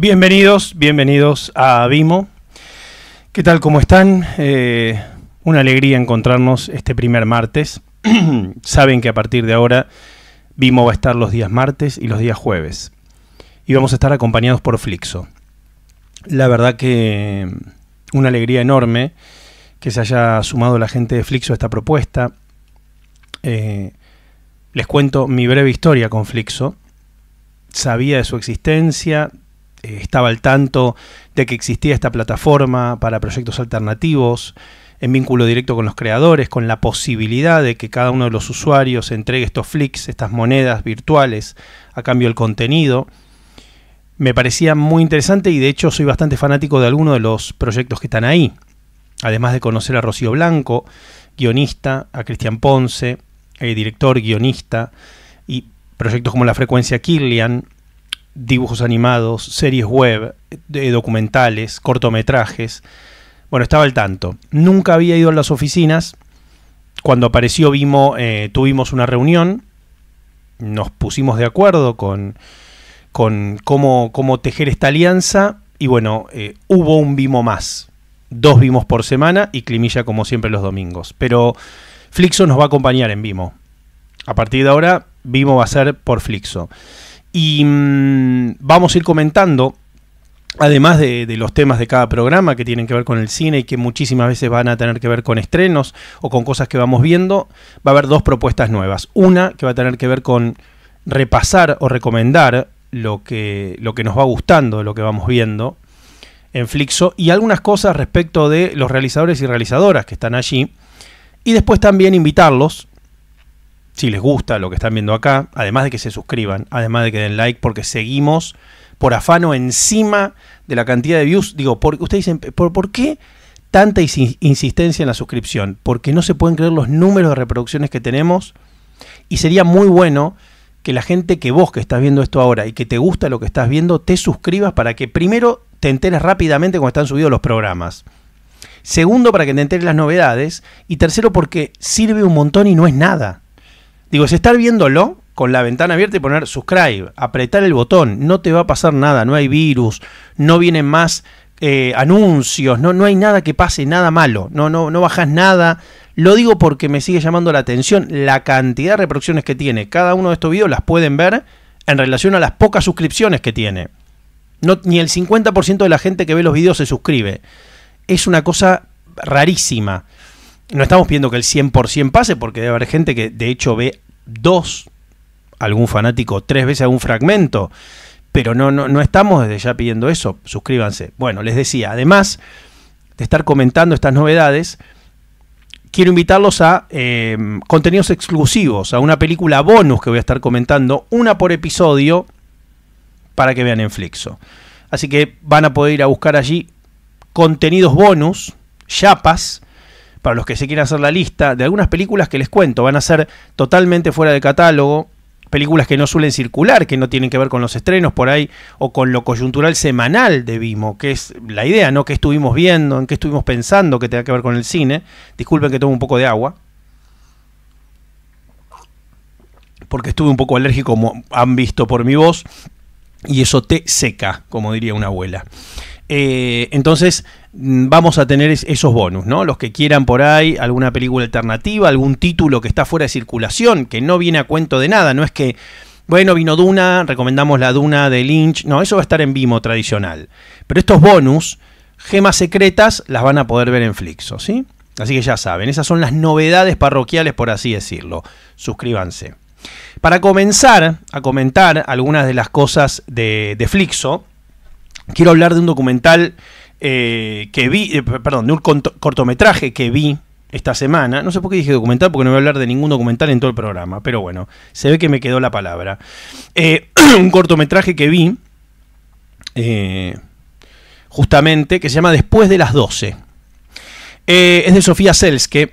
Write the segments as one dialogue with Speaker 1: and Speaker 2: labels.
Speaker 1: Bienvenidos, bienvenidos a Vimo. ¿Qué tal? ¿Cómo están? Eh, una alegría encontrarnos este primer martes. Saben que a partir de ahora Vimo va a estar los días martes y los días jueves. Y vamos a estar acompañados por Flixo. La verdad que mm, una alegría enorme que se haya sumado la gente de Flixo a esta propuesta. Eh, les cuento mi breve historia con Flixo. Sabía de su existencia, eh, estaba al tanto de que existía esta plataforma para proyectos alternativos, en vínculo directo con los creadores, con la posibilidad de que cada uno de los usuarios entregue estos flicks, estas monedas virtuales, a cambio del contenido. Me parecía muy interesante y de hecho soy bastante fanático de algunos de los proyectos que están ahí. Además de conocer a Rocío Blanco, guionista, a Cristian Ponce, eh, director, guionista, y proyectos como La Frecuencia Killian, dibujos animados, series web, documentales, cortometrajes. Bueno, estaba al tanto. Nunca había ido a las oficinas. Cuando apareció Vimo, eh, tuvimos una reunión, nos pusimos de acuerdo con, con cómo, cómo, tejer esta alianza y bueno, eh, hubo un Vimo más. Dos Vimos por semana y Climilla como siempre los domingos. Pero Flixo nos va a acompañar en Vimo. A partir de ahora, Vimo va a ser por Flixo. Y mm, vamos a ir comentando, además de, los temas de cada programa que tienen que ver con el cine y que muchísimas veces van a tener que ver con estrenos o con cosas que vamos viendo, va a haber dos propuestas nuevas. Una que va a tener que ver con repasar o recomendar lo que, lo que nos va gustando, lo que vamos viendo en Flixo y algunas cosas respecto de los realizadores y realizadoras que están allí. Y después también invitarlos si les gusta lo que están viendo acá, además de que se suscriban, además de que den like, porque seguimos por afano encima de la cantidad de views. Digo, por, ustedes dicen, ¿por, qué tanta insistencia en la suscripción? Porque no se pueden creer los números de reproducciones que tenemos y sería muy bueno que la gente que vos que estás viendo esto ahora y que te gusta lo que estás viendo, te suscribas para que primero te enteres rápidamente cuando están subidos los programas. Segundo, para que te enteres las novedades. Y tercero, porque sirve un montón y no es nada. Digo, es estar viéndolo con la ventana abierta y poner subscribe, apretar el botón, no te va a pasar nada, no hay virus, no vienen más eh, anuncios, no, no hay nada que pase, nada malo, no, no, no bajas nada. Lo digo porque me sigue llamando la atención la cantidad de reproducciones que tiene. Cada uno de estos videos las pueden ver en relación a las pocas suscripciones que tiene. ni el 50% de la gente que ve los videos se suscribe. Es una cosa rarísima no estamos pidiendo que el 100% pase, porque debe haber gente que de hecho ve dos, algún fanático, tres veces algún fragmento, pero no, no, no estamos desde ya pidiendo eso, suscríbanse. Bueno, les decía, además de estar comentando estas novedades, quiero invitarlos a em, contenidos exclusivos, a una película bonus que voy a estar comentando, una por episodio, para que vean en Flixo. Así que van a poder ir a buscar allí contenidos bonus, chapas, para los que se quieran hacer la lista, de algunas películas que les cuento, van a ser totalmente fuera de catálogo, películas que no suelen circular, que no tienen que ver con los estrenos por ahí, o con lo coyuntural semanal de Vimo, que es la idea, ¿no? ¿Qué estuvimos viendo? ¿En qué estuvimos pensando que tenga que ver con el cine? Disculpen que tomo un poco de agua. Porque estuve un poco alérgico, como han visto por mi voz, y eso te seca, como diría una abuela. Eh, entonces mm, vamos a tener esos bonus, ¿no? Los que quieran por ahí alguna película alternativa, algún título que está fuera de circulación, que no viene a cuento de nada, no es que, bueno, vino Duna, recomendamos la Duna de Lynch, no, eso va a estar en Vimo tradicional. Pero estos bonus, gemas secretas, las van a poder ver en Flixo, ¿sí? Así que ya saben, esas son las novedades parroquiales, por así decirlo. Suscríbanse. Para comenzar a comentar algunas de las cosas de, de Flixo, quiero hablar de un documental eh, que vi, eh, perdón, de un cortometraje que vi esta semana. No sé por qué dije documental, porque no voy a hablar de ningún documental en todo el programa, pero bueno, se ve que me quedó la palabra. Eh, un cortometraje que vi, justamente, que se llama Después de las 12. es de Sofía Selske,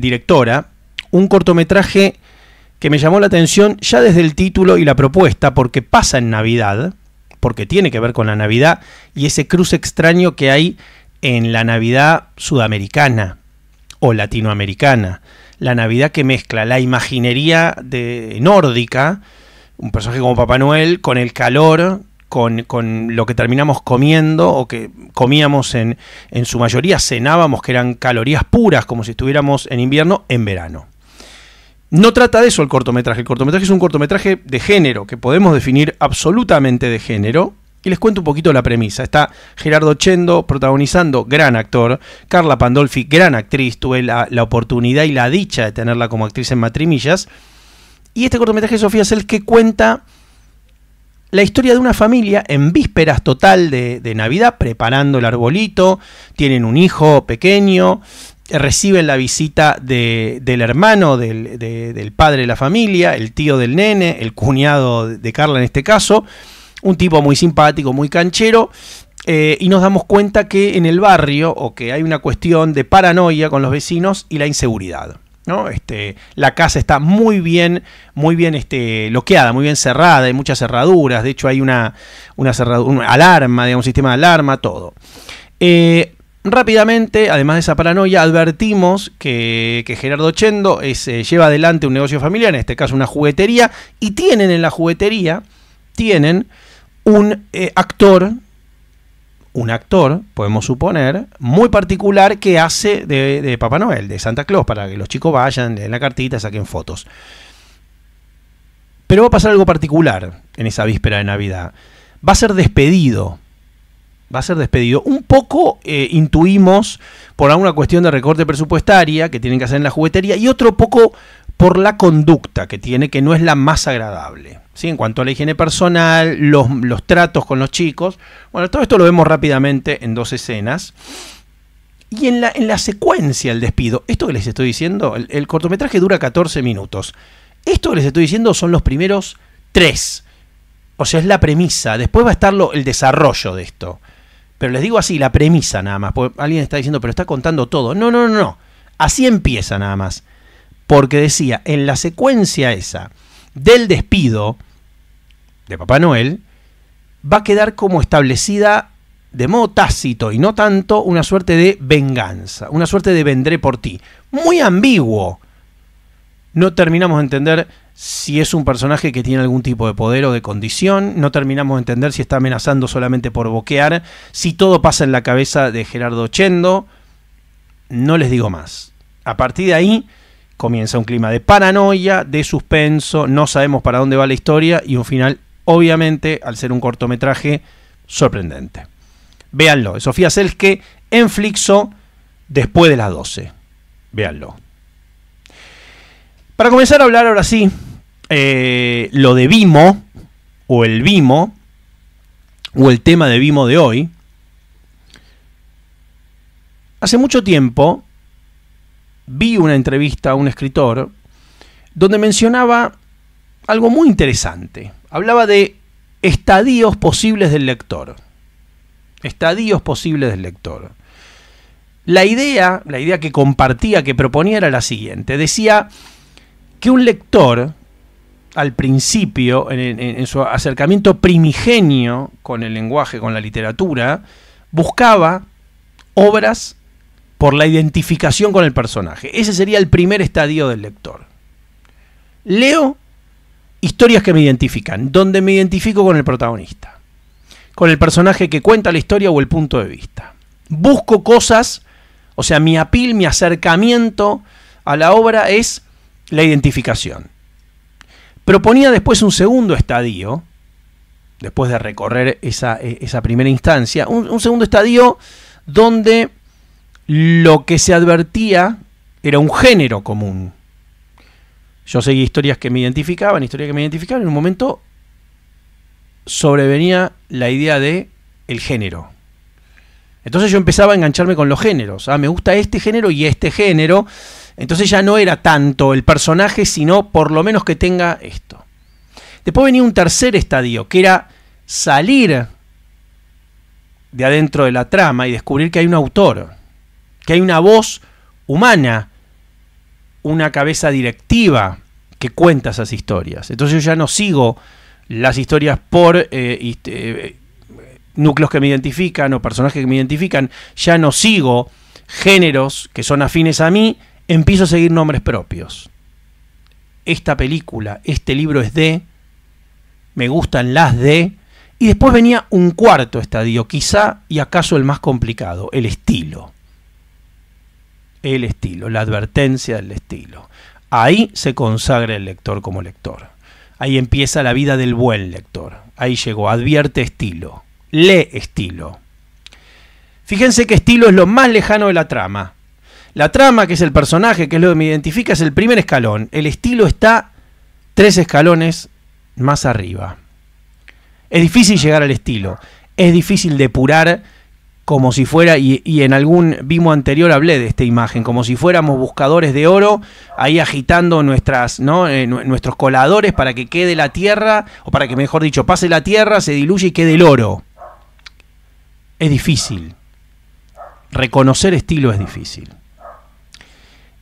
Speaker 1: directora. Un cortometraje que me llamó la atención ya desde el título y la propuesta, porque pasa en Navidad porque tiene que ver con la Navidad y ese cruce extraño que hay en la Navidad sudamericana o latinoamericana. La Navidad que mezcla la imaginería de, nórdica, un personaje como Papá Noel, con el calor, con, con, lo que terminamos comiendo o que comíamos en, en su mayoría, cenábamos, que eran calorías puras, como si estuviéramos en invierno, en verano. No trata de eso el cortometraje. El cortometraje es un cortometraje de género, que podemos definir absolutamente de género. Y les cuento un poquito la premisa. Está Gerardo Chendo protagonizando, gran actor. Carla Pandolfi, gran actriz. Tuve la, oportunidad y la dicha de tenerla como actriz en Matrimillas. Y este cortometraje de Sofía es el que cuenta la historia de una familia en vísperas total de, Navidad, preparando el arbolito, tienen un hijo pequeño, eh, reciben la visita del hermano, del, padre de la familia, el tío del nene, el cuñado de Carla en este caso, un tipo muy simpático, muy canchero, eh, y nos damos cuenta que en el barrio o que hay una cuestión de paranoia con los vecinos y la inseguridad. ¿no? Este, la casa está muy bien, muy bien este, bloqueada, muy bien cerrada, hay muchas cerraduras, de hecho hay una, una, alarma, digamos, un sistema de alarma, todo. Eh, Rápidamente, además de esa paranoia, advertimos que, Gerardo Chendo se eh, lleva adelante un negocio familiar, en este caso una juguetería, y tienen en la juguetería, tienen un eh, actor, un actor, podemos suponer, muy particular que hace de, de Papá Noel, de Santa Claus, para que los chicos vayan, le den la cartita, saquen fotos. Pero va a pasar algo particular en esa víspera de Navidad. Va a ser despedido va a ser despedido. Un poco eh, intuimos por alguna cuestión de recorte presupuestaria que tienen que hacer en la juguetería y otro poco por la conducta que tiene, que no es la más agradable. En cuanto a la higiene personal, los, tratos con los chicos. Bueno, todo esto lo vemos rápidamente en dos escenas. Y en la, en la secuencia, el despido, esto que les estoy diciendo, el, cortometraje dura 14 minutos. Esto que les estoy diciendo son los primeros tres. O sea, es la premisa. Después va a estar el desarrollo de esto. Pero les digo así, la premisa nada más. Porque alguien está diciendo, pero está contando todo. No, no, no, no. Así empieza nada más. Porque decía, en la secuencia esa del despido de Papá Noel, va a quedar como establecida de modo tácito y no tanto una suerte de venganza, una suerte de vendré por ti. Muy ambiguo. No terminamos de entender si es un personaje que tiene algún tipo de poder o de condición. No terminamos de entender si está amenazando solamente por boquear. Si todo pasa en la cabeza de Gerardo Chendo, no les digo más. A partir de ahí comienza un clima de paranoia, de suspenso, no sabemos para dónde va la historia y un final, obviamente, al ser un cortometraje, sorprendente. Véanlo, Sofía Selke en Flixo después de las 12. Véanlo. Para comenzar a hablar ahora sí eh, lo de Vimo, o el Vimo, o el tema de Vimo de hoy, hace mucho tiempo vi una entrevista a un escritor donde mencionaba algo muy interesante. Hablaba de estadios posibles del lector. Estadios posibles del lector. La idea, la idea que compartía, que proponía era la siguiente. Decía que un lector al principio, en, su acercamiento primigenio con el lenguaje, con la literatura, buscaba obras por la identificación con el personaje. Ese sería el primer estadio del lector. Leo historias que me identifican, donde me identifico con el protagonista, con el personaje que cuenta la historia o el punto de vista. Busco cosas, o sea, mi apil, mi acercamiento a la obra es la identificación. Proponía después un segundo estadio, después de recorrer esa, e, primera instancia, un, segundo estadio donde lo que se advertía era un género común. Yo seguí historias que me identificaban, historias que me identificaban, en un momento sobrevenía la idea de el género. Entonces yo empezaba a engancharme con los géneros. Ah, me gusta este género y este género. Entonces ya no era tanto el personaje, sino por lo menos que tenga esto. Después venía un tercer estadio, que era salir de adentro de la trama y descubrir que hay un autor, que hay una voz humana, una cabeza directiva que cuenta esas historias. Entonces yo ya no sigo las historias por eh, eh, núcleos que me identifican o personajes que me identifican, ya no sigo géneros que son afines a mí, empiezo a seguir nombres propios. Esta película, este libro es de, me gustan las de, y después venía un cuarto estadio, quizá y acaso el más complicado, el estilo. El estilo, la advertencia del estilo. Ahí se consagra el lector como lector. Ahí empieza la vida del buen lector. Ahí llegó, advierte estilo, lee estilo. Fíjense que estilo es lo más lejano de la trama. La trama, que es el personaje, que es lo que me identifica, es el primer escalón. El estilo está tres escalones más arriba. Es difícil llegar al estilo. Es difícil depurar como si fuera, y, en algún vimo anterior hablé de esta imagen, como si fuéramos buscadores de oro, ahí agitando nuestras, eh, nuestros coladores para que quede la tierra, o para que mejor dicho, pase la tierra, se diluye y quede el oro. Es difícil. Reconocer estilo es difícil.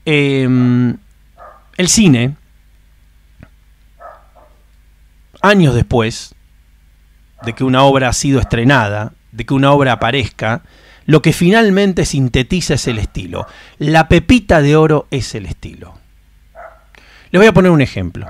Speaker 1: Em, el cine, años después de que una obra ha sido estrenada, de que una obra aparezca, lo que finalmente sintetiza es el estilo. La pepita de oro es el estilo. Les voy a poner un ejemplo.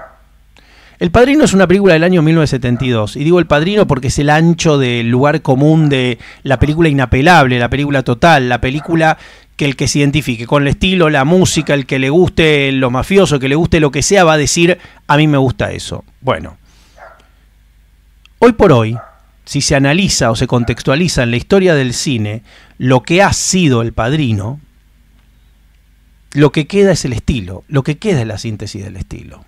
Speaker 1: El Padrino es una película del año 1972. Y digo El Padrino porque es el ancho del lugar común de la película inapelable, la película total, la película que el que se identifique con el estilo, la música, el que le guste lo mafioso, el que le guste lo que sea, va a decir, a mí me gusta eso. Bueno, hoy por hoy, si se analiza o se contextualiza en la historia del cine lo que ha sido el padrino, lo que queda es el estilo, lo que queda es la síntesis del estilo.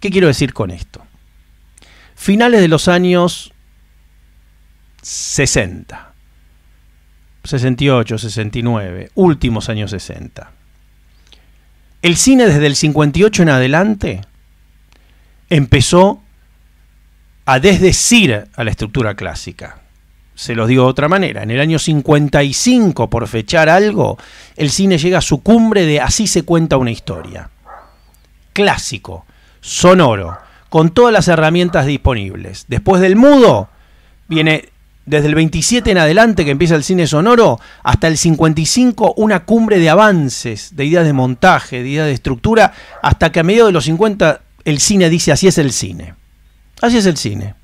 Speaker 1: ¿Qué quiero decir con esto? Finales de los años 60 68, 69, últimos años 60. El cine desde el 58 en adelante empezó a desdecir a la estructura clásica. Se los digo de otra manera, en el año 55, por fechar algo, el cine llega a su cumbre de así se cuenta una historia. Clásico, sonoro, con todas las herramientas disponibles. Después del mudo viene desde el 27 en adelante que empieza el cine sonoro, hasta el 55 una cumbre de avances, de ideas de montaje, de ideas de estructura, hasta que a mediados de los 50 el cine dice así es el cine. Así es el cine.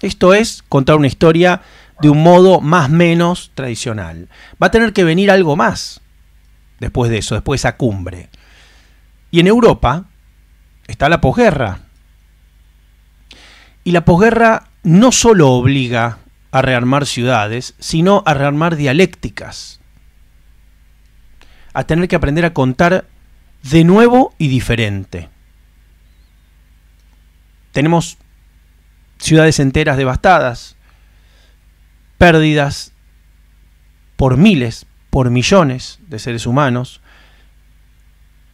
Speaker 1: Esto es contar una historia de un modo más menos tradicional. Va a tener que venir algo más después de eso, después de esa cumbre. Y en Europa está la posguerra. Y la posguerra no solo obliga a rearmar ciudades, sino a rearmar dialécticas, a tener que aprender a contar de nuevo y diferente. Tenemos ciudades enteras devastadas, pérdidas por miles, por millones de seres humanos,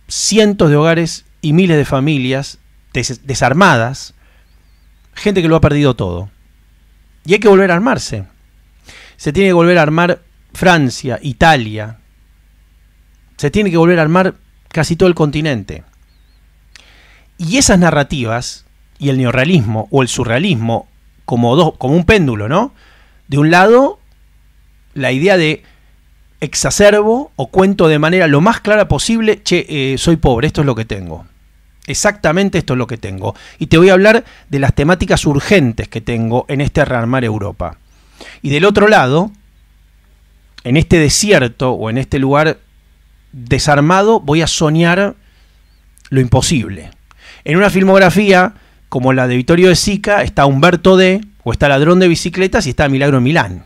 Speaker 1: cientos de hogares y miles de familias desarmadas, gente que lo ha perdido todo. Y hay que volver a armarse. Se tiene que volver a armar Francia, Italia. Se tiene que volver a armar casi todo el continente. Y esas narrativas, y el neorrealismo o el surrealismo, como, dos, como un péndulo, ¿no? De un lado, la idea de exacerbo o cuento de manera lo más clara posible, che, eh, soy pobre, esto es lo que tengo. Exactamente esto es lo que tengo. Y te voy a hablar de las temáticas urgentes que tengo en este rearmar Europa. Y del otro lado, en este desierto o en este lugar desarmado, voy a soñar lo imposible. En una filmografía como la de Vittorio de Sica está Humberto D, o está Ladrón de Bicicletas y está Milagro Milán.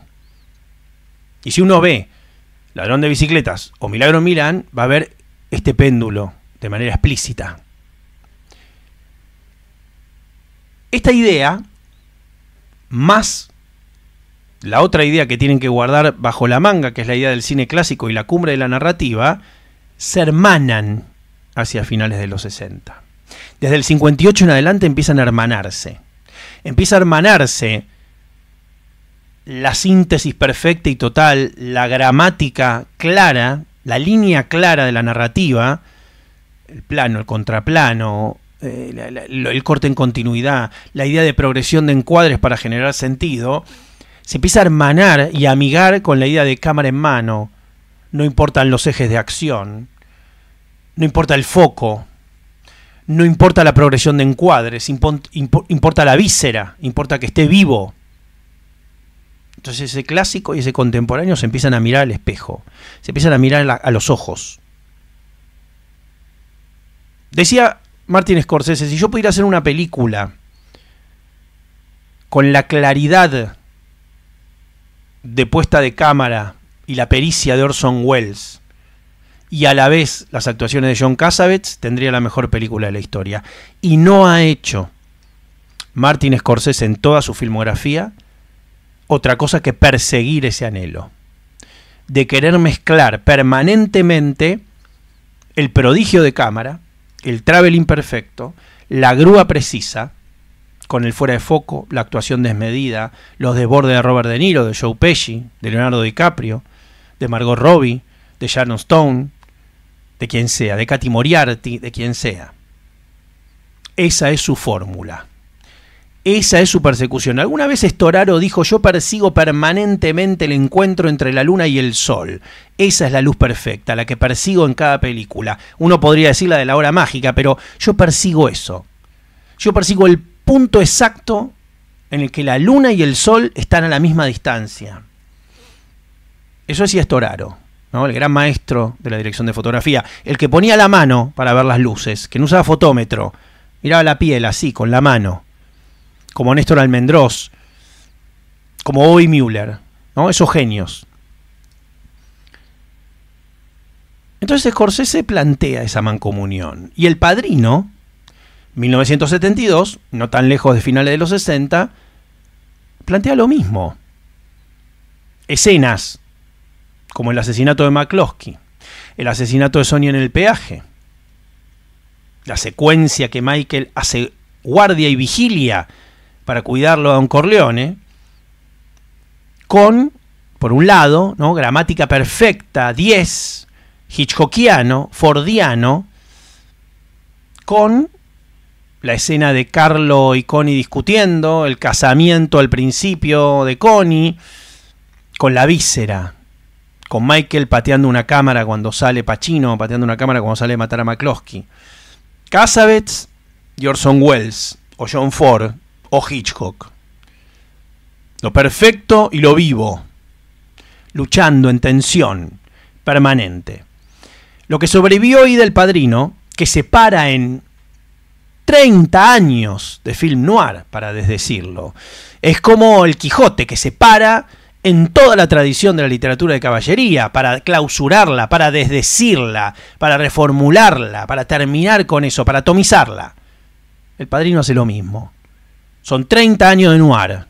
Speaker 1: Y si uno ve Ladrón de Bicicletas o Milagro Milán, va a ver este péndulo de manera explícita. Esta idea, más la otra idea que tienen que guardar bajo la manga, que es la idea del cine clásico y la cumbre de la narrativa, se hermanan hacia finales de los 60. Desde el 58 en adelante empiezan a hermanarse. Empieza a hermanarse la síntesis perfecta y total, la gramática clara, la línea clara de la narrativa, el plano, el contraplano, eh, el corte en continuidad, la idea de progresión de encuadres para generar sentido, se empieza a hermanar y a amigar con la idea de cámara en mano. No importan los ejes de acción, no importa el foco, no importa la progresión de encuadres, importa la víscera, importa que esté vivo. Entonces ese clásico y ese contemporáneo se empiezan a mirar al espejo, se empiezan a mirar a los ojos. Decía Martin Scorsese, si yo pudiera hacer una película con la claridad de puesta de cámara y la pericia de Orson Welles, y a la vez las actuaciones de John Cassavetes, tendría la mejor película de la historia. Y no ha hecho Martin Scorsese en toda su filmografía otra cosa que perseguir ese anhelo, de querer mezclar permanentemente el prodigio de cámara, el travel imperfecto, la grúa precisa, con el fuera de foco, la actuación desmedida, los desbordes de Robert De Niro, de Joe Pesci, de Leonardo DiCaprio, de Margot Robbie, de Shannon Stone, de quien sea, de Katy Moriarty, de quien sea. Esa es su fórmula. Esa es su persecución. Alguna vez Estoraro dijo, yo persigo permanentemente el encuentro entre la luna y el sol. Esa es la luz perfecta, la que persigo en cada película. Uno podría decir la de la hora mágica, pero yo persigo eso. Yo persigo el punto exacto en el que la luna y el sol están a la misma distancia. Eso decía Estoraro, ¿no? el gran maestro de la dirección de fotografía, el que ponía la mano para ver las luces, que no usaba fotómetro, miraba la piel así, con la mano como Néstor Almendros, como Bobby Müller... ¿no? esos genios. Entonces Scorsese plantea esa mancomunión. Y el padrino, 1972, no tan lejos de finales de los 60, plantea lo mismo. Escenas, como el asesinato de McCloskey, el asesinato de Sonia en el peaje, la secuencia que Michael hace guardia y vigilia para cuidarlo a Don Corleone, con, por un lado, ¿no? gramática perfecta, 10, hitchcockiano, fordiano, con la escena de Carlo y Connie discutiendo, el casamiento al principio de Connie, con la víscera, con Michael pateando una cámara cuando sale Pacino, pateando una cámara cuando sale a matar a McCloskey. Casabets, y Orson Welles, o John Ford, Hitchcock. Lo perfecto y lo vivo, luchando en tensión permanente. Lo que sobrevivió hoy del padrino, que se para en 30 años de film noir, para desdecirlo. Es como el Quijote, que se para en toda la tradición de la literatura de caballería, para clausurarla, para desdecirla, para reformularla, para terminar con eso, para atomizarla. El padrino hace lo mismo. Son 30 años de noir.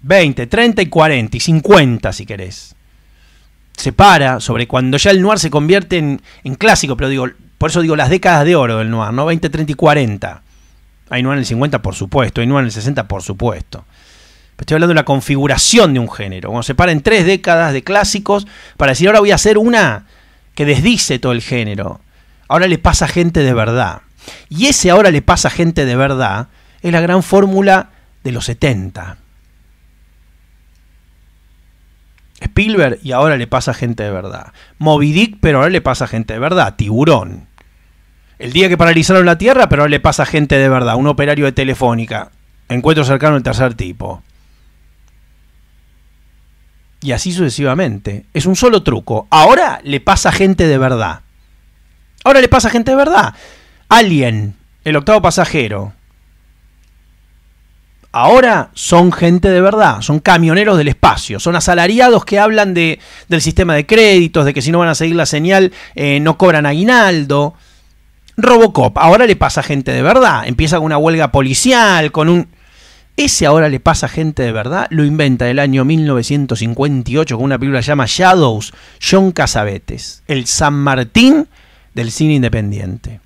Speaker 1: 20, 30 y 40 y 50 si querés. Se para sobre cuando ya el noir se convierte en, clásico, pero digo, por eso digo las décadas de oro del noir, ¿no? 20, 30 y 40. Hay noir en el 50, por supuesto, hay noir en el 60, por supuesto. estoy hablando de la configuración de un género. Cuando se para en tres décadas de clásicos para decir, ahora voy a hacer una que desdice todo el género. Ahora le pasa gente de verdad. Y ese ahora le pasa gente de verdad es la gran fórmula de los 70. Spielberg y ahora le pasa gente de verdad. Moby Dick, pero ahora le pasa gente de verdad. Tiburón. El día que paralizaron la Tierra, pero ahora le pasa gente de verdad. Un operario de Telefónica. Encuentro cercano al tercer tipo. Y así sucesivamente. Es un solo truco. Ahora le pasa gente de verdad. Ahora le pasa gente de verdad. Alien, el octavo pasajero. Ahora son gente de verdad, son camioneros del espacio, son asalariados que hablan de, del sistema de créditos, de que si no van a seguir la señal eh, no cobran aguinaldo. Robocop, ahora le pasa gente de verdad, empieza con una huelga policial, con un... Ese ahora le pasa gente de verdad, lo inventa el año 1958 con una película llamada Shadows, John Casabetes, el San Martín del cine independiente.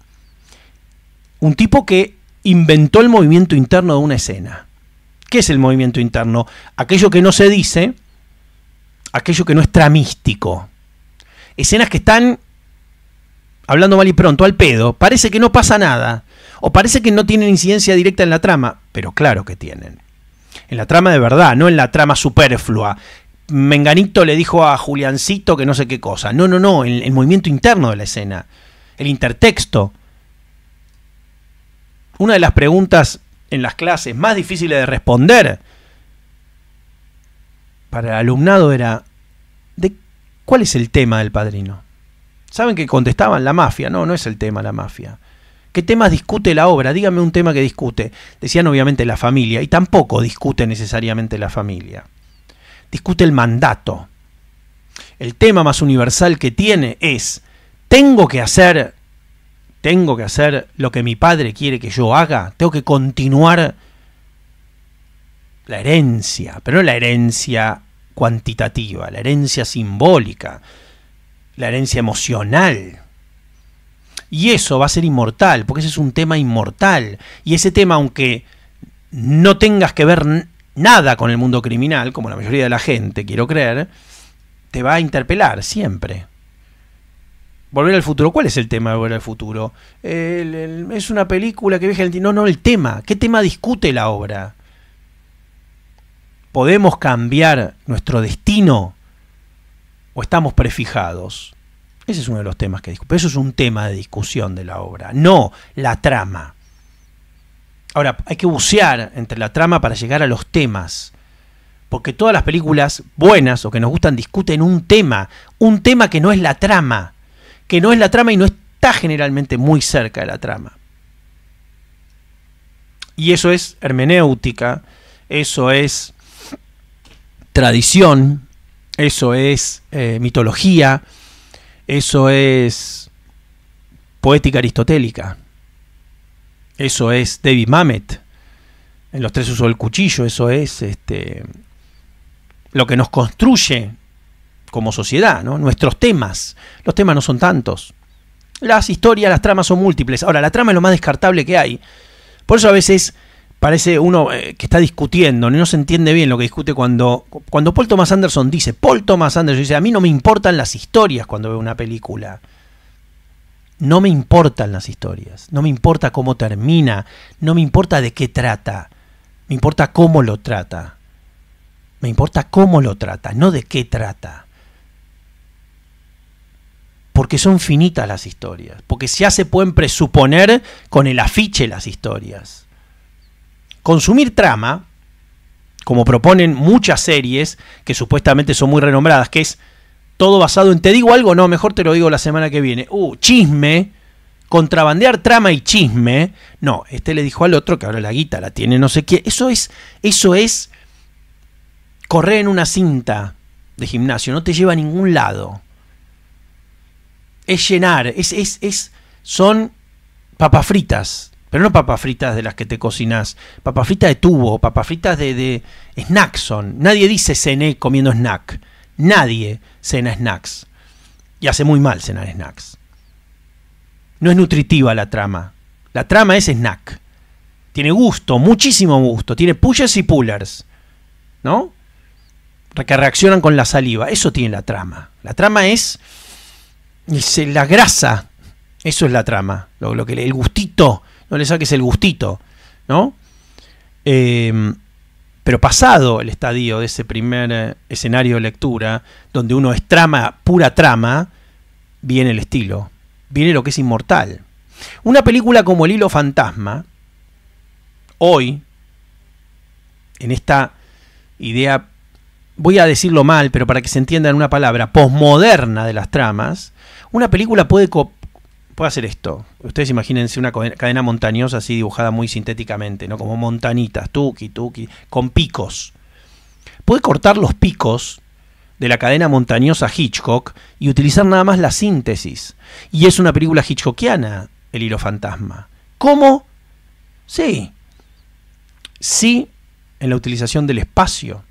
Speaker 1: Un tipo que inventó el movimiento interno de una escena ¿Qué es el movimiento interno? Aquello que no se dice, aquello que no es tramístico. Escenas que están, hablando mal y pronto, al pedo. Parece que no pasa nada. O parece que no tienen incidencia directa en la trama. Pero claro que tienen. En la trama de verdad, no en la trama superflua. Menganito le dijo a Juliancito que no sé qué cosa. No, no, no. El, el movimiento interno de la escena. El intertexto. Una de las preguntas en las clases, más difíciles de responder para el alumnado era de cuál es el tema del padrino. Saben que contestaban la mafia, no, no es el tema la mafia. ¿Qué temas discute la obra? Dígame un tema que discute. Decían obviamente la familia, y tampoco discute necesariamente la familia. Discute el mandato. El tema más universal que tiene es, tengo que hacer tengo que hacer lo que mi padre quiere que yo haga, tengo que continuar la herencia, pero no la herencia cuantitativa, la herencia simbólica, la herencia emocional. Y eso va a ser inmortal, porque ese es un tema inmortal. Y ese tema, aunque no tengas que ver nada con el mundo criminal, como la mayoría de la gente, quiero creer, te va a interpelar siempre. Volver al futuro, ¿cuál es el tema de Volver al futuro? es una película que viaja el No, no, el tema. ¿Qué tema discute la obra? ¿Podemos cambiar nuestro destino? ¿O estamos prefijados? Ese es uno de los temas que discute. Eso es un tema de discusión de la obra, no la trama. Ahora, hay que bucear entre la trama para llegar a los temas porque todas las películas buenas o que nos gustan discuten un tema, un tema que no es la trama que no es la trama y no está generalmente muy cerca de la trama. Y eso es hermenéutica, eso es tradición, eso es eh, mitología, eso es poética aristotélica, eso es David Mamet, en los tres usos del cuchillo, eso es este, lo que nos construye como sociedad, nuestros temas. Los temas no son tantos. Las historias, las tramas son múltiples. Ahora, la trama es lo más descartable que hay. Por eso a veces parece uno eh, que está discutiendo, no se entiende bien lo que discute cuando, cuando Paul Thomas Anderson dice, Paul Thomas Anderson dice, a mí no me importan las historias cuando veo una película. No me importan las historias, no me importa cómo termina, no me importa de qué trata, me importa cómo lo trata. Me importa cómo lo trata, no de qué trata porque son finitas las historias, porque ya se pueden presuponer con el afiche las historias. Consumir trama, como proponen muchas series que supuestamente son muy renombradas, que es todo basado en te digo algo, no, mejor te lo digo la semana que viene. Uh, chisme, contrabandear trama y chisme. No, este le dijo al otro que ahora la guita la tiene no sé qué. Eso es eso es correr en una cinta de gimnasio, no te lleva a ningún lado es llenar, es, es, es, son papas fritas, pero no papas fritas de las que te cocinas, papas fritas de tubo, papas fritas de, de snacks Nadie dice cené comiendo snack, nadie cena snacks. Y hace muy mal cenar snacks. No es nutritiva la trama, la trama es snack. Tiene gusto, muchísimo gusto, tiene pushers y pullers, ¿no? Que reaccionan con la saliva, eso tiene la trama. La trama es se la grasa, eso es la trama, lo, que, el gustito, no le saques el gustito, ¿no? Em, pero pasado el estadio de ese primer eh, escenario de lectura, donde uno es trama, pura trama, viene el estilo, viene lo que es inmortal. Una película como El Hilo Fantasma, hoy, en esta idea, voy a decirlo mal, pero para que se entienda en una palabra, posmoderna de las tramas, una película puede, hacer esto. Ustedes imagínense una cadena montañosa así dibujada muy sintéticamente, ¿no? Como montanitas, tuki, tuki, con picos. Puede cortar los picos de la cadena montañosa Hitchcock y utilizar nada más la síntesis. Y es una película hitchcockiana, El hilo fantasma. ¿Cómo? Sí. Sí, en la utilización del espacio,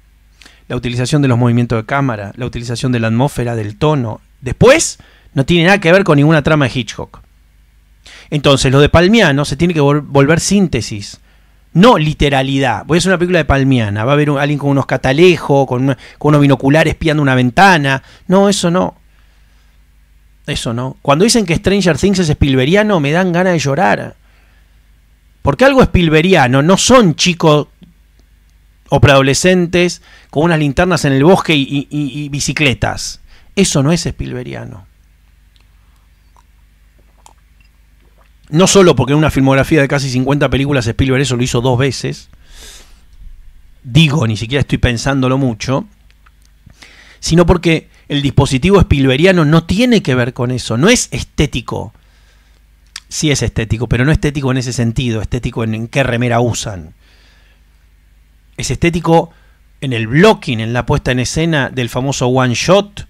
Speaker 1: la utilización de los movimientos de cámara, la utilización de la atmósfera, del tono. Después, no tiene nada que ver con ninguna trama de Hitchcock. Entonces, lo de Palmiano se tiene que volver síntesis, no literalidad. Voy a hacer una película de Palmiana, va a haber alguien con unos catalejos, con, unos binoculares piando una ventana. No, eso no. Eso no. Cuando dicen que Stranger Things es Spielberiano, me dan ganas de llorar. Porque algo es no son chicos o preadolescentes con unas linternas en el bosque y, bicicletas. Eso no es Spielberiano. No solo porque en una filmografía de casi 50 películas Spielberg eso lo hizo dos veces, digo, ni siquiera estoy pensándolo mucho, sino porque el dispositivo Spielberiano no tiene que ver con eso, no es estético. Sí es estético, pero no estético en ese sentido, estético en qué remera usan. Es estético en el blocking, en la puesta en escena del famoso one shot,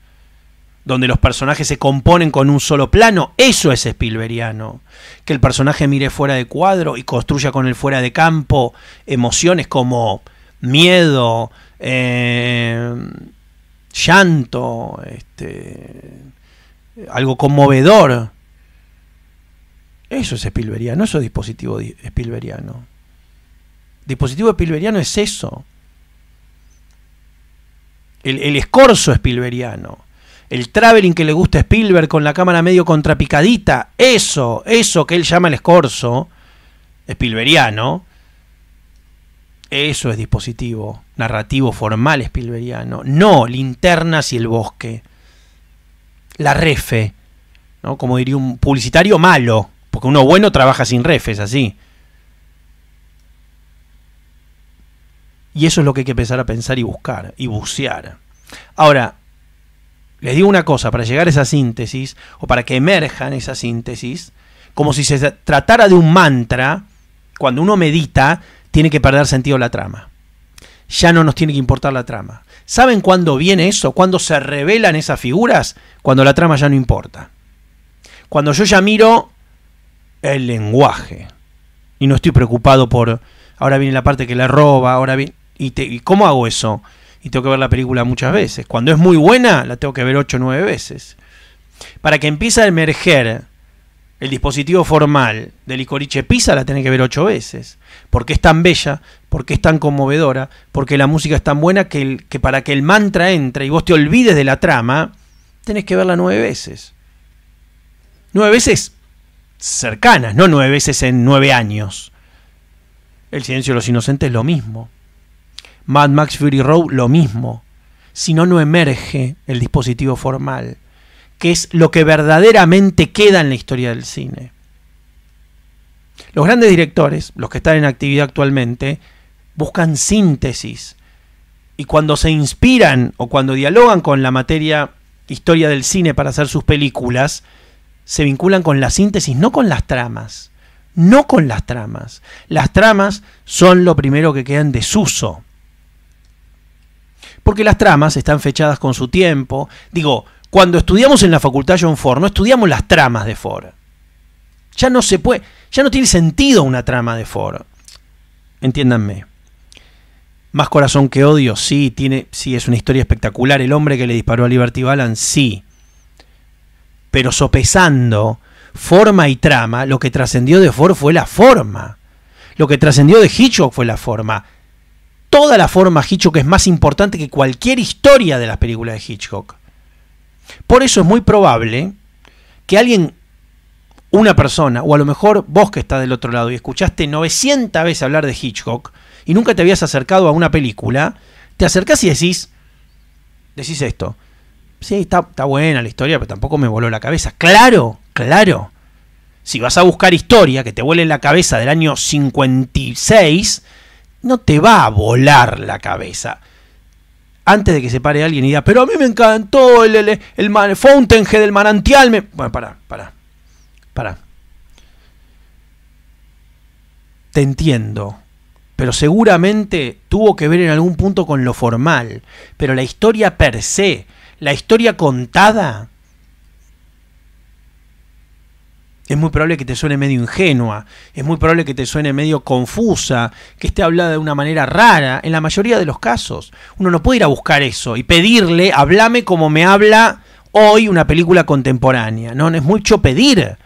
Speaker 1: donde los personajes se componen con un solo plano, eso es Spielberiano. Que el personaje mire fuera de cuadro y construya con el fuera de campo emociones como miedo, eh, llanto, este, algo conmovedor. Eso es Spielberiano, eso es dispositivo Spielberiano. Dispositivo Spielberiano es eso. El, escorzo Spielberiano el traveling que le gusta a Spielberg con la cámara medio contrapicadita, eso, eso que él llama el escorzo, Spielberiano, eso es dispositivo narrativo formal Spielberiano, no linternas y el bosque, la refe, ¿no? como diría un publicitario malo, porque uno bueno trabaja sin refes, así. Y eso es lo que hay que empezar a pensar y buscar y bucear. Ahora, les digo una cosa, para llegar a esa síntesis, o para que emerjan esa síntesis, como si se tratara de un mantra, cuando uno medita, tiene que perder sentido la trama. Ya no nos tiene que importar la trama. ¿Saben cuándo viene eso? ¿Cuándo se revelan esas figuras? Cuando la trama ya no importa. Cuando yo ya miro el lenguaje y no estoy preocupado por ahora viene la parte que la roba, ahora viene... y cómo hago eso? y tengo que ver la película muchas veces. Cuando es muy buena, la tengo que ver ocho o 9 veces. Para que empiece a emerger el dispositivo formal de Licoriche Pisa, la tenés que ver ocho veces. Porque es tan bella, porque es tan conmovedora, porque la música es tan buena que, que para que el mantra entre y vos te olvides de la trama, tenés que verla nueve veces. Nueve veces cercanas, no nueve veces en nueve años. El silencio de los inocentes es lo mismo. Mad Max Fury Road lo mismo. Si no, no emerge el dispositivo formal, que es lo que verdaderamente queda en la historia del cine. Los grandes directores, los que están en actividad actualmente, buscan síntesis. Y cuando se inspiran o cuando dialogan con la materia historia del cine para hacer sus películas, se vinculan con la síntesis, no con las tramas. No con las tramas. Las tramas son lo primero que queda en desuso porque las tramas están fechadas con su tiempo. Digo, cuando estudiamos en la facultad John Ford, no estudiamos las tramas de Ford. Ya no se puede, ya no tiene sentido una trama de Ford. Entiéndanme. Más corazón que odio, sí, tiene, sí, es una historia espectacular. El hombre que le disparó a Liberty Balance, sí. Pero sopesando forma y trama, lo que trascendió de Ford fue la forma. Lo que trascendió de Hitchcock fue la forma toda la forma Hitchcock es más importante que cualquier historia de las películas de Hitchcock. Por eso es muy probable que alguien, una persona, o a lo mejor vos que estás del otro lado y escuchaste 900 veces hablar de Hitchcock y nunca te habías acercado a una película, te acercás y decís, decís esto. Sí, está, está buena la historia, pero tampoco me voló la cabeza. Claro, claro. Si vas a buscar historia que te vuele la cabeza del año 56, no te va a volar la cabeza. Antes de que se pare alguien y diga, pero a mí me encantó el, el, el, Fountainhead, el manantial. Bueno, pará, pará, pará. Te entiendo, pero seguramente tuvo que ver en algún punto con lo formal. Pero la historia per se, la historia contada, es muy probable que te suene medio ingenua, es muy probable que te suene medio confusa, que esté hablada de una manera rara, en la mayoría de los casos. Uno no puede ir a buscar eso y pedirle, hablame como me habla hoy una película contemporánea. No, es mucho pedir.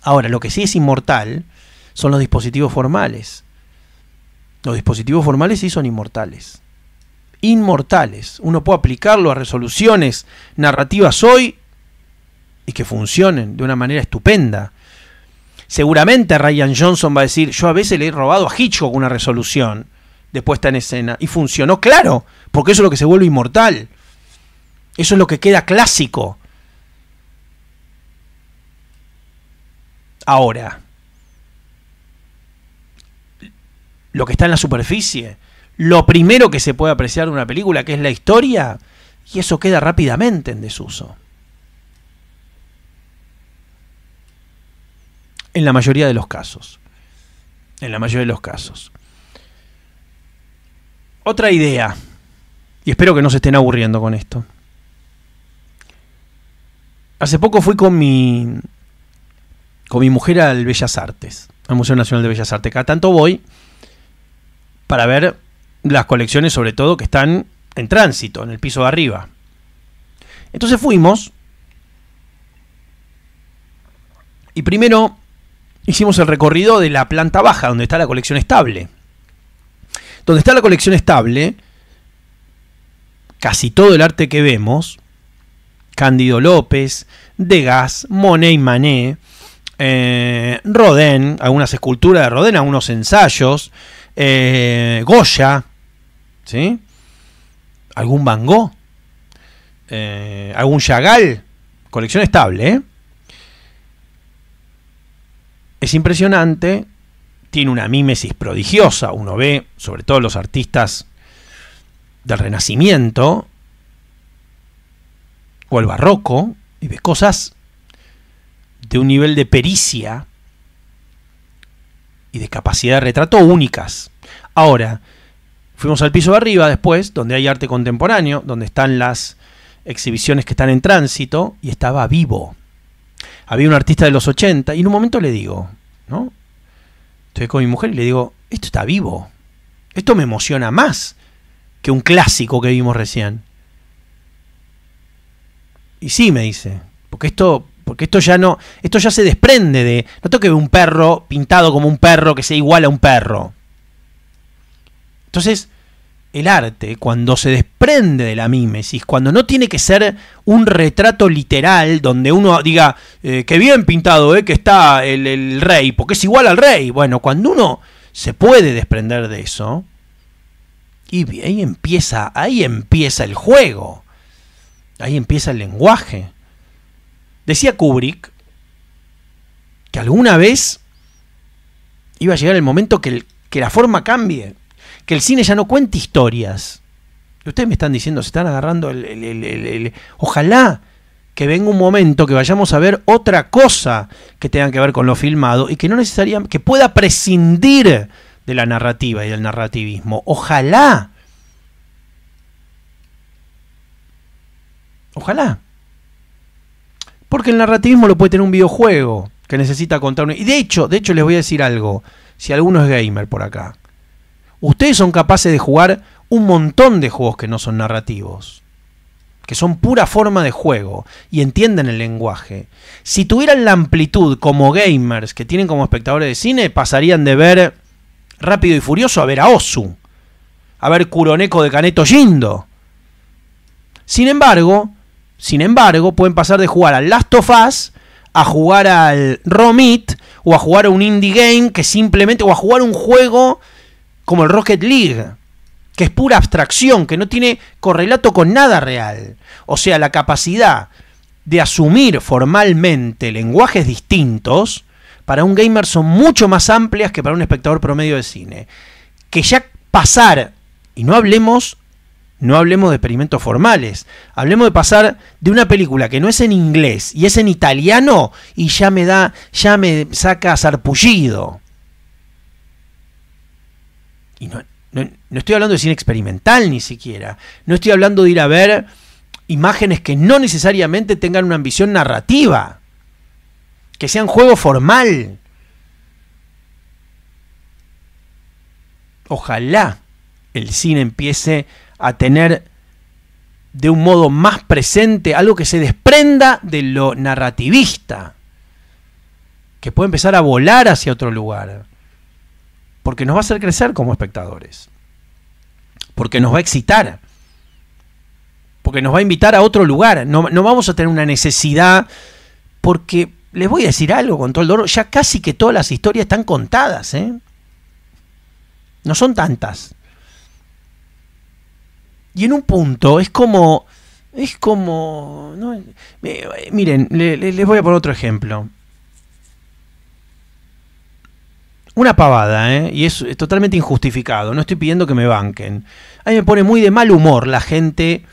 Speaker 1: Ahora, lo que sí es inmortal son los dispositivos formales. Los dispositivos formales sí son inmortales. Inmortales. Uno puede aplicarlo a resoluciones narrativas hoy que funcionen de una manera estupenda. Seguramente Ryan Johnson va a decir, yo a veces le he robado a Hitchcock una resolución de puesta en escena. Y funcionó, claro, porque eso es lo que se vuelve inmortal. Eso es lo que queda clásico. Ahora, lo que está en la superficie, lo primero que se puede apreciar de una película, que es la historia, y eso queda rápidamente en desuso. En la mayoría de los casos. En la mayoría de los casos. Otra idea, y espero que no se estén aburriendo con esto. Hace poco fui con mi, con mi mujer al Bellas Artes, al Museo Nacional de Bellas Artes. Cada tanto voy para ver las colecciones, sobre todo, que están en tránsito, en el piso de arriba. Entonces fuimos. Y primero hicimos el recorrido de la planta baja, donde está la colección estable. Donde está la colección estable, casi todo el arte que vemos, Cándido López, Degas, Monet y Manet, eh, Rodin, algunas esculturas de Rodin, algunos ensayos, eh, Goya, ¿sí? algún Van Gogh, eh, algún Chagall, colección estable, ¿eh? es impresionante, tiene una mímesis prodigiosa, uno ve, sobre todo los artistas del Renacimiento o el Barroco, y ve cosas de un nivel de pericia y de capacidad de retrato únicas. Ahora, fuimos al piso de arriba después, donde hay arte contemporáneo, donde están las exhibiciones que están en tránsito, y estaba vivo había un artista de los 80 y en un momento le digo, ¿no? Estoy con mi mujer y le digo, esto está vivo. Esto me emociona más que un clásico que vimos recién. Y sí, me dice, porque esto porque esto ya no, esto ya se desprende de, no tengo que ver un perro pintado como un perro que sea igual a un perro. Entonces, el arte, cuando se desprende de la mímesis, cuando no tiene que ser un retrato literal donde uno diga, que eh, qué bien pintado, eh, que está el, rey, porque es igual al rey. Bueno, cuando uno se puede desprender de eso, y ahí empieza, ahí empieza el juego, ahí empieza el lenguaje. Decía Kubrick que alguna vez iba a llegar el momento que la forma cambie que el cine ya no cuente historias. ustedes me están diciendo, se están agarrando el, Ojalá que venga un momento que vayamos a ver otra cosa que tenga que ver con lo filmado y que no necesariamente, que pueda prescindir de la narrativa y del narrativismo. Ojalá. Ojalá. Porque el narrativismo lo puede tener un videojuego que necesita contar. Y de hecho, de hecho les voy a decir algo. Si alguno es gamer por acá, Ustedes son capaces de jugar un montón de juegos que no son narrativos, que son pura forma de juego y entienden el lenguaje. Si tuvieran la amplitud como gamers que tienen como espectadores de cine, pasarían de ver Rápido y Furioso a ver a Osu, a ver Kuroneko de Caneto Yindo. Sin embargo, sin embargo, pueden pasar de jugar al Last of Us a jugar al Romit o a jugar a un indie game que simplemente o a jugar un juego como el Rocket League, que es pura abstracción, que no tiene correlato con nada real. O sea, la capacidad de asumir formalmente lenguajes distintos para un gamer son mucho más amplias que para un espectador promedio de cine. Que ya pasar, y no hablemos, no hablemos de experimentos formales, hablemos de pasar de una película que no es en inglés y es en italiano y ya me da, ya me saca sarpullido y no, no estoy hablando de cine experimental ni siquiera, no estoy hablando de ir a ver imágenes que no necesariamente tengan una ambición narrativa, que sean juego formal. Ojalá el cine empiece a tener de un modo más presente algo que se desprenda de lo narrativista, que pueda empezar a volar hacia otro lugar porque nos va a hacer crecer como espectadores, porque nos va a excitar, porque nos va a invitar a otro lugar, no, vamos a tener una necesidad, porque les voy a decir algo con todo el dolor, ya casi que todas las historias están contadas, ¿eh? no son tantas. Y en un punto es como, es como, eh, miren, les voy a poner otro ejemplo. una pavada, ¿eh? y es, totalmente injustificado, no estoy pidiendo que me banquen. A mí me pone muy de mal humor la gente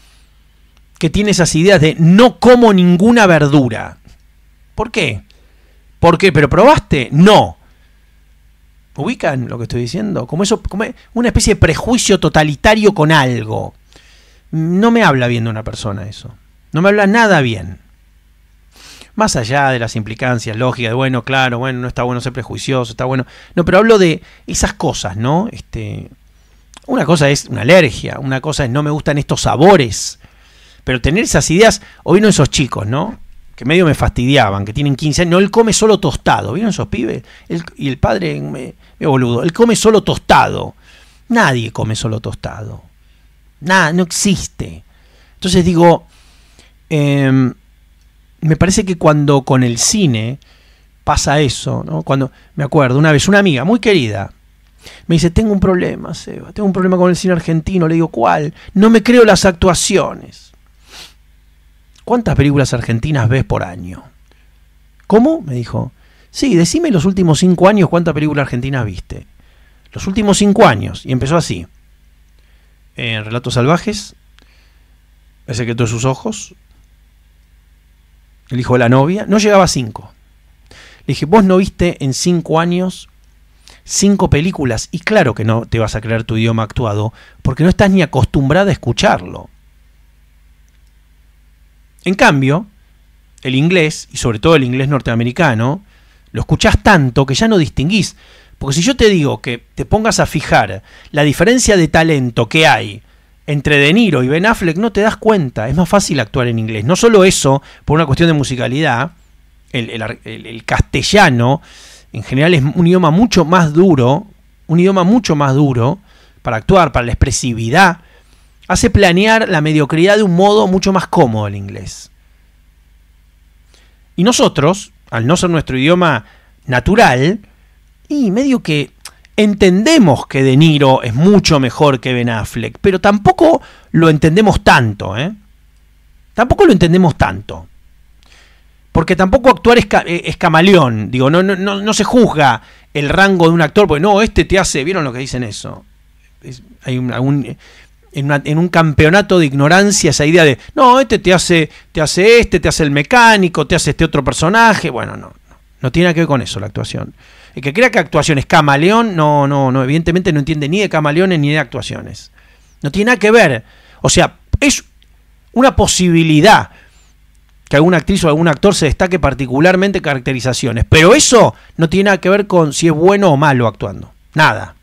Speaker 1: que tiene esas ideas de no como ninguna verdura. ¿Por qué? ¿Por qué? ¿Pero probaste? No. ¿Ubican lo que estoy diciendo? Como eso, como una especie de prejuicio totalitario con algo. No me habla bien de una persona eso. No me habla nada bien más allá de las implicancias lógicas, bueno, claro, bueno, no está bueno ser prejuicioso, está bueno. No, pero hablo de esas cosas, ¿no? Este, una cosa es una alergia, una cosa es no me gustan estos sabores, pero tener esas ideas, o vino esos chicos, ¿no? Que medio me fastidiaban, que tienen 15 años, no, él come solo tostado, ¿vieron esos pibes? y el padre, me, boludo, él come solo tostado. Nadie come solo tostado. Nada, no existe. Entonces digo, em, me parece que cuando con el cine pasa eso, ¿no? Cuando, me acuerdo, una vez una amiga muy querida me dice, tengo un problema, Seba, tengo un problema con el cine argentino, le digo, ¿cuál? No me creo las actuaciones. ¿Cuántas películas argentinas ves por año? ¿Cómo? Me dijo, sí, decime los últimos cinco años cuánta película argentina viste. Los últimos cinco años, y empezó así. En eh, Relatos salvajes, El que de sus ojos, el hijo de la novia, no llegaba a cinco. Le dije, vos no viste en cinco años cinco películas. Y claro que no te vas a crear tu idioma actuado, porque no estás ni acostumbrada a escucharlo. En cambio, el inglés, y sobre todo el inglés norteamericano, lo escuchás tanto que ya no distinguís. Porque si yo te digo que te pongas a fijar la diferencia de talento que hay entre De Niro y Ben Affleck no te das cuenta, es más fácil actuar en inglés. No solo eso, por una cuestión de musicalidad, el, castellano en general es un idioma mucho más duro, un idioma mucho más duro para actuar, para la expresividad, hace planear la mediocridad de un modo mucho más cómodo el inglés. Y nosotros, al no ser nuestro idioma natural, y medio que entendemos que De Niro es mucho mejor que Ben Affleck, pero tampoco lo entendemos tanto, ¿eh? Tampoco lo entendemos tanto. Porque tampoco actuar es, camaleón. Digo, no, no, se juzga el rango de un actor, porque no, este te hace. ¿Vieron lo que dicen eso? hay un, en, una, en, un campeonato de ignorancia esa idea de, no, este te hace, te hace este, te hace el mecánico, te hace este otro personaje. Bueno, no, no, no tiene nada que ver con eso la actuación que crea que actuaciones camaleón, no, no, no, evidentemente no entiende ni de camaleones ni de actuaciones. No tiene nada que ver. O sea, es una posibilidad que alguna actriz o algún actor se destaque particularmente caracterizaciones. Pero eso no tiene nada que ver con si es bueno o malo actuando. Nada.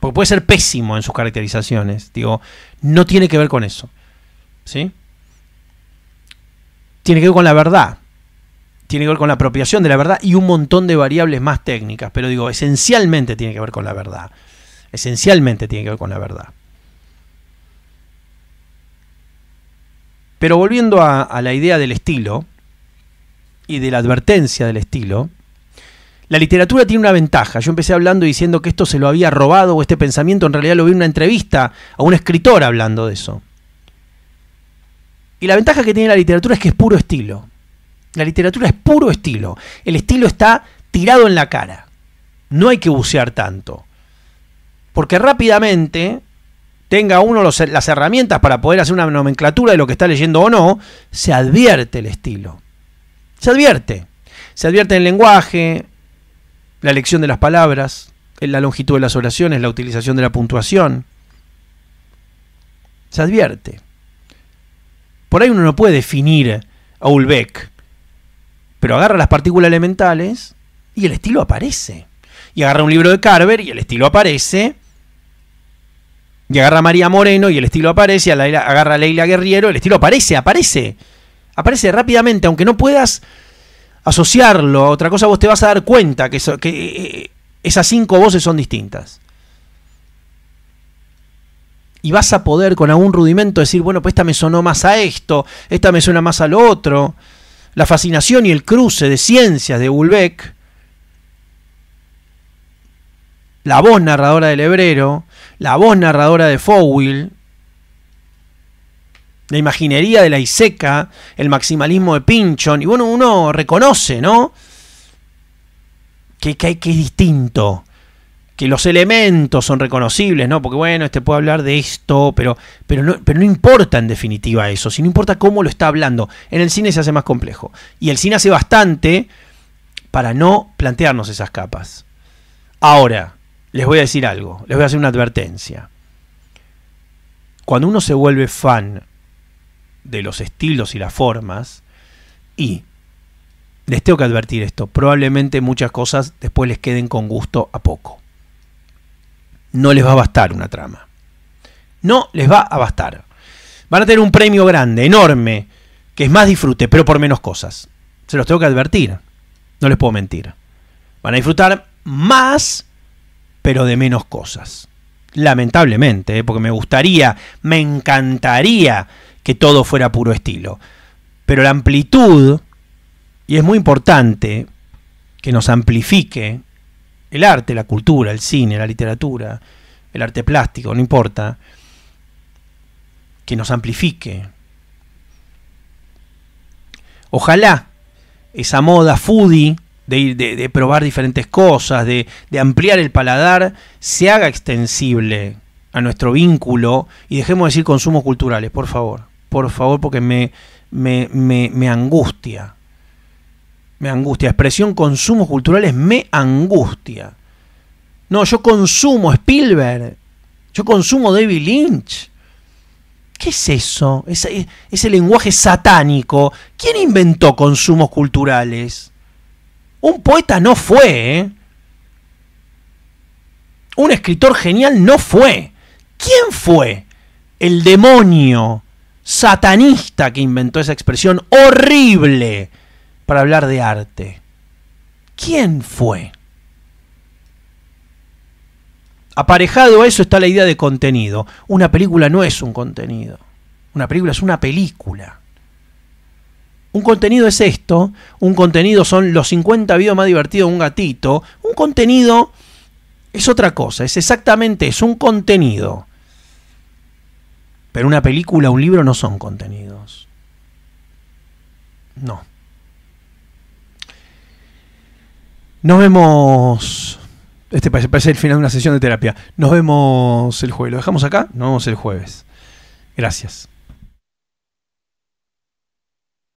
Speaker 1: Porque puede ser pésimo en sus caracterizaciones. Digo, no tiene que ver con eso. ¿Sí? Tiene que ver con la verdad tiene que ver con la apropiación de la verdad y un montón de variables más técnicas, pero digo, esencialmente tiene que ver con la verdad. Esencialmente tiene que ver con la verdad. Pero volviendo a, la idea del estilo y de la advertencia del estilo, la literatura tiene una ventaja. Yo empecé hablando diciendo que esto se lo había robado o este pensamiento en realidad lo vi en una entrevista a un escritor hablando de eso. Y la ventaja que tiene la literatura es que es puro estilo. La literatura es puro estilo. El estilo está tirado en la cara. No hay que bucear tanto. Porque rápidamente tenga uno las herramientas para poder hacer una nomenclatura de lo que está leyendo o no, se advierte el estilo. Se advierte. Se advierte en el lenguaje, la elección de las palabras, la longitud de las oraciones, la utilización de la puntuación. Se advierte. Por ahí uno no puede definir a Ulbeck pero agarra las partículas elementales y el estilo aparece. Y agarra un libro de Carver y el estilo aparece. Y agarra a María Moreno y el estilo aparece. Y agarra a Leila Guerriero, el estilo aparece, aparece. Aparece rápidamente, aunque no puedas asociarlo a otra cosa, vos te vas a dar cuenta que, que eh, esas cinco voces son distintas. Y vas a poder con algún rudimento decir, bueno, pues esta me sonó más a esto, esta me suena más al otro la fascinación y el cruce de ciencias de Ulbeck, la voz narradora del hebrero, la voz narradora de Fowl, la imaginería de la Iseca, el maximalismo de Pinchon, y bueno, uno reconoce, ¿no? Que, que, que es distinto, que los elementos son reconocibles, ¿no? Porque bueno, este puede hablar de esto, pero, pero, no, pero no importa en definitiva eso, sino importa cómo lo está hablando. En el cine se hace más complejo. Y el cine hace bastante para no plantearnos esas capas. Ahora, les voy a decir algo, les voy a hacer una advertencia. Cuando uno se vuelve fan de los estilos y las formas, y les tengo que advertir esto, probablemente muchas cosas después les queden con gusto a poco no les va a bastar una trama. No les va a bastar. Van a tener un premio grande, enorme, que es más disfrute, pero por menos cosas. Se los tengo que advertir. No les puedo mentir. Van a disfrutar más, pero de menos cosas. Lamentablemente, ¿eh? porque me gustaría, me encantaría que todo fuera puro estilo. Pero la amplitud, y es muy importante que nos amplifique el arte, la cultura, el cine, la literatura, el arte plástico, no importa, que nos amplifique. Ojalá esa moda foodie de, de probar diferentes cosas, de, ampliar el paladar, se haga extensible a nuestro vínculo y dejemos de decir consumos culturales, por favor, por favor, porque me angustia. Me angustia. Expresión consumos culturales me angustia. No, yo consumo Spielberg. Yo consumo David Lynch. ¿Qué es eso? Ese, lenguaje satánico. ¿Quién inventó consumos culturales? Un poeta no fue. ¿eh? Un escritor genial no fue. ¿Quién fue? El demonio satanista que inventó esa expresión horrible para hablar de arte. ¿Quién fue? Aparejado a eso está la idea de contenido. Una película no es un contenido. Una película es una película. Un contenido es esto. Un contenido son los 50 videos más divertidos de un gatito. Un contenido es otra cosa. Es exactamente eso. un contenido. Pero una película, un libro no son contenidos. No. Nos vemos. Este parece, parece, el final de una sesión de terapia. Nos vemos el jueves. Lo dejamos acá. Nos vemos el jueves. Gracias.